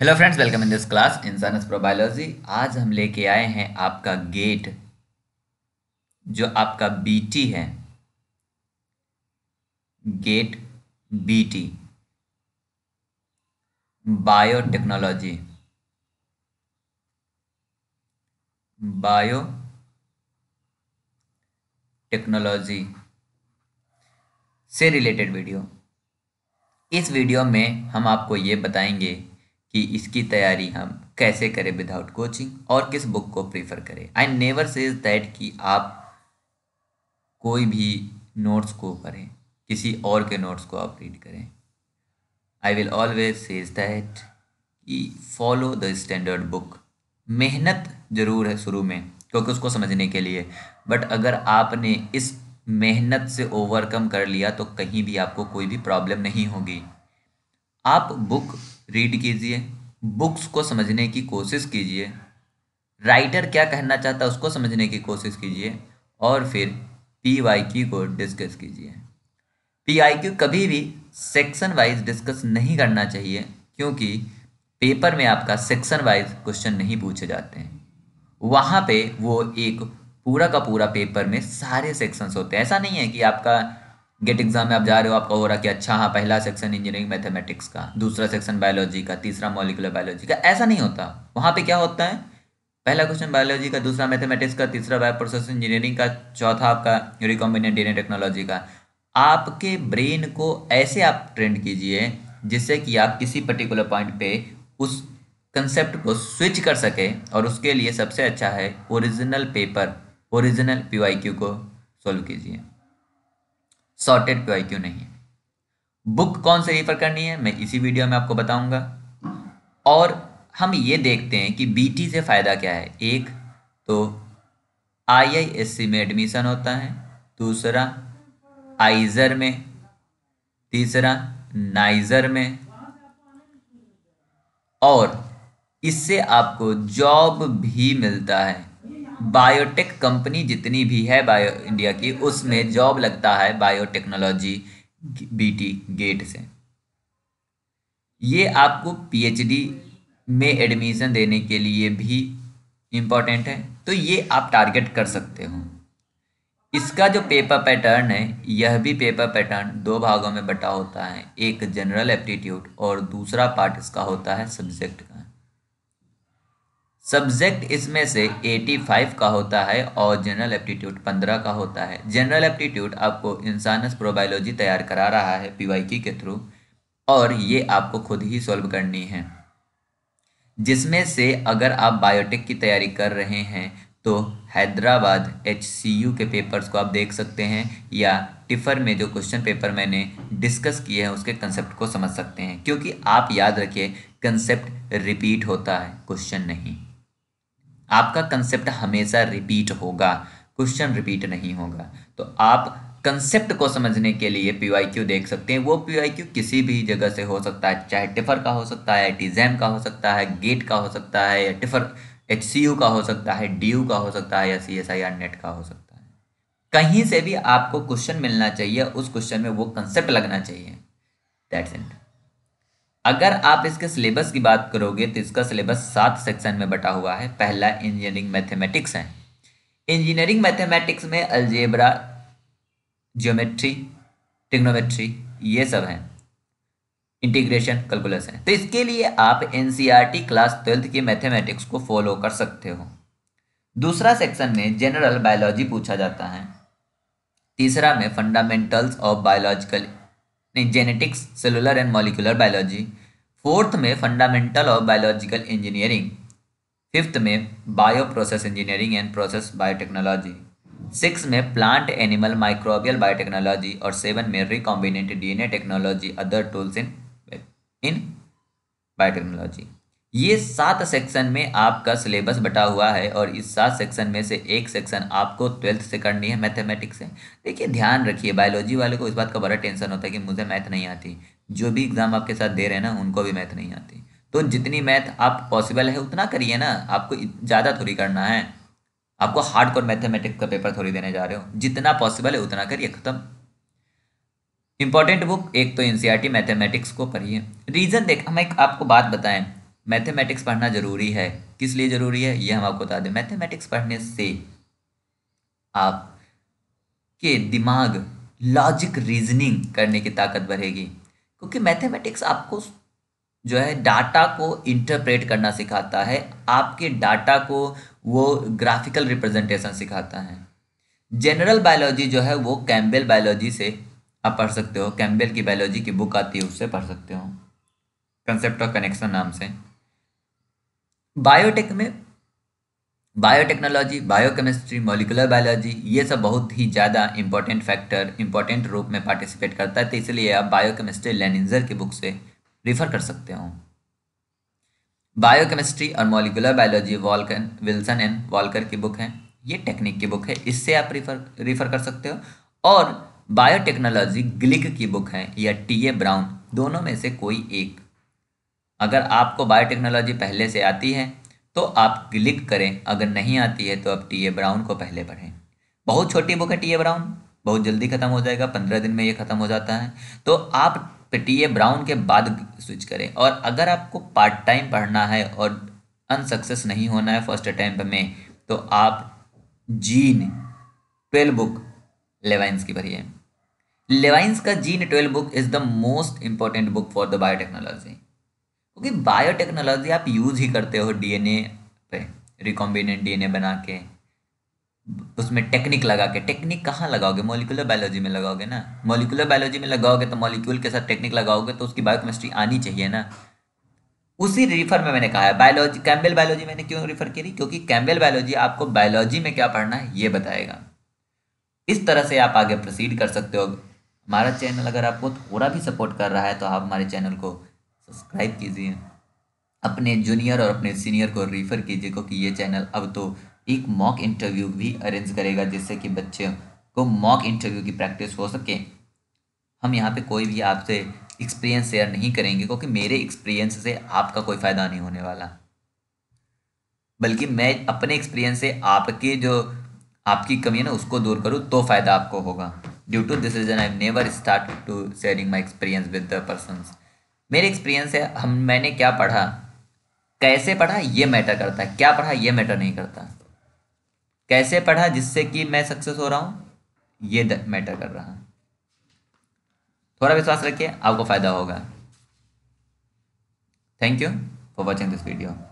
hello friends welcome in this class इंसानस प्रोबायोलॉजी आज हम लेके आए हैं आपका गेट जो आपका बीटी है GATE BT biotechnology biotechnology से रिलेटेड वीडियो इस वीडियो में हम आपको ये बताएंगे कि इसकी तैयारी हम कैसे करें विदाउट कोचिंग और किस बुक को प्रीफर करें आई नेवर सेज दैट कि आप कोई भी नोट्स को पढ़ें किसी और के नोट्स को आप रीड करें I will always says that कि फॉलो द स्टैंडर्ड बुक मेहनत ज़रूर है शुरू में क्योंकि उसको समझने के लिए बट अगर आपने इस मेहनत से ओवरकम कर लिया तो कहीं भी आपको कोई भी प्रॉब्लम नहीं होगी आप बुक रीड कीजिए बुक्स को समझने की कोशिश कीजिए राइटर क्या कहना चाहता है उसको समझने की कोशिश कीजिए और फिर पी वाई क्यू को डिस्कस कीजिए पी आई क्यू कभी भी सेक्शन वाइज डिस्कस नहीं करना चाहिए क्योंकि पेपर में आपका सेक्शन वाइज क्वेश्चन नहीं पूछे जाते हैं वहाँ पे वो एक पूरा का पूरा पेपर में सारे सेक्शंस होते हैं ऐसा नहीं है कि आपका गेट एग्जाम में आप जा रहे हो आपका हो रहा कि अच्छा हाँ पहला सेक्शन इंजीनियरिंग मैथमेटिक्स का दूसरा सेक्शन बायोलॉजी का तीसरा मॉलिकुलर बायोलॉजी का ऐसा नहीं होता वहाँ पे क्या होता है पहला क्वेश्चन बायोलॉजी का दूसरा मैथमेटिक्स का तीसरा बायो प्रोसेस इंजीनियरिंग का चौथा आपका रिकॉम्बिनेट डी टेक्नोलॉजी का आपके ब्रेन को ऐसे आप ट्रेंड कीजिए जिससे कि आप किसी पर्टिकुलर पॉइंट पे उस कंसेप्ट को स्विच कर सके और उसके लिए सबसे अच्छा है ओरिजिनल पेपर ओरिजिनल पी को सॉल्व कीजिए सॉर्टेड क्यू आई क्यू नहीं है बुक कौन से रिफर करनी है मैं इसी वीडियो में आपको बताऊंगा और हम ये देखते हैं कि बीटी से फ़ायदा क्या है एक तो आईआईएससी में एडमिशन होता है दूसरा आइज़र में तीसरा नाइज़र में और इससे आपको जॉब भी मिलता है बायोटेक कंपनी जितनी भी है बायो इंडिया की उसमें जॉब लगता है बायोटेक्नोलॉजी बीटी गेट से ये आपको पीएचडी में एडमिशन देने के लिए भी इम्पॉर्टेंट है तो ये आप टारगेट कर सकते हो इसका जो पेपर पैटर्न है यह भी पेपर पैटर्न दो भागों में बटा होता है एक जनरल एप्टीट्यूड और दूसरा पार्ट इसका होता है सब्जेक्ट का सब्जेक्ट इसमें से 85 का होता है और जनरल एप्टीट्यूड 15 का होता है जनरल एप्टीट्यूड आपको इंसानस प्रोबायोलॉजी तैयार करा रहा है पीवाईकी के थ्रू और ये आपको खुद ही सॉल्व करनी है जिसमें से अगर आप बायोटेक की तैयारी कर रहे हैं तो हैदराबाद एच के पेपर्स को आप देख सकते हैं या टिफर में जो क्वेश्चन पेपर मैंने डिस्कस किए हैं उसके कंसेप्ट को समझ सकते हैं क्योंकि आप याद रखिए कंसेप्ट रिपीट होता है क्वेश्चन नहीं आपका कंसेप्ट हमेशा रिपीट होगा क्वेश्चन रिपीट नहीं होगा तो आप कंसेप्ट को समझने के लिए पी वाई क्यू देख सकते हैं वो पी वाई क्यू किसी भी जगह से हो सकता है चाहे टिफर का हो सकता है टीजैम का हो सकता है गेट का हो सकता है या टिफर एच सी यू का हो सकता है डी यू का हो सकता है या C S I R NET का हो सकता है कहीं से भी आपको क्वेश्चन मिलना चाहिए उस क्वेश्चन में वो कंसेप्ट लगना चाहिए दैट्स इट अगर आप इसके सिलेबस की बात करोगे तो इसका सिलेबस सात सेक्शन में बटा हुआ है पहला इंजीनियरिंग मैथमेटिक्स है इंजीनियरिंग मैथमेटिक्स में अल्जेब्रा ज्योमेट्री टिग्नोमेट्री ये सब हैं इंटीग्रेशन कैलकुलस है तो इसके लिए आप एन क्लास ट्वेल्थ के मैथमेटिक्स को फॉलो कर सकते हो दूसरा सेक्शन में जनरल बायोलॉजी पूछा जाता है तीसरा में फंडामेंटल्स ऑफ बायोलॉजिकल नहीं genetics cellular and molecular biology fourth में fundamental of biological engineering fifth में bio process engineering and process biotechnology six में प्लांट एनिमल माइक्रोबियल बायोटेक्नोलॉजी और सेवन में recombinant DNA technology other tools in in biotechnology ये सात section में आपका syllabus बटा हुआ है और इस सात सेक्शन में से एक सेक्शन आपको ट्वेल्थ से करनी है मैथमेटिक्स से देखिए ध्यान रखिए बायोलॉजी वाले को इस बात का बड़ा टेंशन होता है कि मुझे मैथ नहीं आती जो भी एग्ज़ाम आपके साथ दे रहे हैं ना उनको भी मैथ नहीं आती तो जितनी मैथ आप पॉसिबल है उतना करिए ना आपको ज़्यादा थोड़ी करना है आपको हार्ड कोर मैथमेटिक्स का पेपर थोड़ी देने जा रहे हो जितना पॉसिबल है उतना करिए ख़त्म इंपॉर्टेंट बुक एक तो एन मैथमेटिक्स e को पढ़िए रीज़न देख हम एक आपको बात बताएं मैथमेटिक्स पढ़ना ज़रूरी है किस लिए ज़रूरी है ये हम आपको बता दें मैथमेटिक्स पढ़ने से आप के दिमाग लॉजिक रीजनिंग करने की ताकत बढ़ेगी क्योंकि मैथमेटिक्स आपको जो है डाटा को इंटरप्रेट करना सिखाता है आपके डाटा को वो ग्राफिकल रिप्रेजेंटेशन सिखाता है जनरल बायोलॉजी जो है वो कैम्बेल बायोलॉजी से आप पढ़ सकते हो कैम्बेल की बायोलॉजी की बुक आती है उससे पढ़ सकते हो कंसेप्ट ऑफ कनेक्शन नाम से बायोटेक में बायोटेक्नोलॉजी बायोकेमिस्ट्री मोलिकुलर बायोलॉजी ये सब बहुत ही ज़्यादा इंपॉर्टेंट फैक्टर इंपॉर्टेंट रूप में पार्टिसिपेट करता है तो इसलिए आप बायोकेमिस्ट्री लेनिंजर की बुक से रिफर कर सकते हो बायोकेमिस्ट्री और मोलिकुलर बायोलॉजी वॉलकन विल्सन एंड वॉलकर की बुक है ये टेक्निक की बुक है इससे आप रिफर रिफर कर सकते हो और बायोटेक्नोलॉजी ग्लिक की बुक है या टी ए ब्राउन दोनों में से कोई एक अगर आपको बायोटेक्नोलॉजी पहले से आती है तो आप क्लिक करें अगर नहीं आती है तो आप टी ए ब्राउन को पहले पढ़ें बहुत छोटी बुक है टी ए ब्राउन बहुत जल्दी ख़त्म हो जाएगा पंद्रह दिन में ये ख़त्म हो जाता है तो आप टी ए ब्राउन के बाद स्विच करें और अगर आपको पार्ट टाइम पढ़ना है और अनसक्सेस नहीं होना है फर्स्ट अटैम्प में तो आप जीन ट्वेल्व बुक लेवाइंस की भरी है लेवाइंस का gene twelve book is the most important book for the biotechnology क्योंकि बायोटेक्नोलॉजी आप यूज़ ही करते हो डीएनए पे रिकॉम्बिनेंट डीएनए बना के उसमें टेक्निक लगा के टेक्निक कहाँ लगाओगे मोलिकुलर बायोलॉजी में लगाओगे ना मोलिकुलर बायोलॉजी में लगाओगे तो मोलिक्यूल के साथ टेक्निक लगाओगे तो उसकी बायोकेमिस्ट्री आनी चाहिए ना उसी रिफर में मैंने कहा है बायोलॉजी कैम्बेल बायोलॉजी मैंने क्यों रिफर करी क्योंकि कैम्बेल बायोलॉजी आपको बायोलॉजी में क्या पढ़ना है ये बताएगा इस तरह से आप आगे प्रोसीड कर सकते हो हमारा चैनल अगर आपको थोड़ा भी सपोर्ट कर रहा है तो आप हमारे चैनल को सब्सक्राइब कीजिए अपने जूनियर और अपने सीनियर को रेफ़र कीजिए क्योंकि ये चैनल अब तो एक मॉक इंटरव्यू भी अरेंज करेगा जिससे कि बच्चे को मॉक इंटरव्यू की प्रैक्टिस हो सके हम यहाँ पे कोई भी आपसे एक्सपीरियंस शेयर नहीं करेंगे क्योंकि मेरे एक्सपीरियंस से आपका कोई फ़ायदा नहीं होने वाला बल्कि मैं अपने एक्सपीरियंस से आपके जो आपकी कमी है ना उसको दूर करूँ तो फ़ायदा आपको होगा due to this reason I never start to sharing my experience with the persons मेरे एक्सपीरियंस है हम मैंने क्या पढ़ा कैसे पढ़ा ये मैटर करता है क्या पढ़ा ये मैटर नहीं करता कैसे पढ़ा जिससे कि मैं सक्सेस हो रहा हूँ ये मैटर कर रहा थोड़ा विश्वास रखिए आपको फ़ायदा होगा thank you for watching this video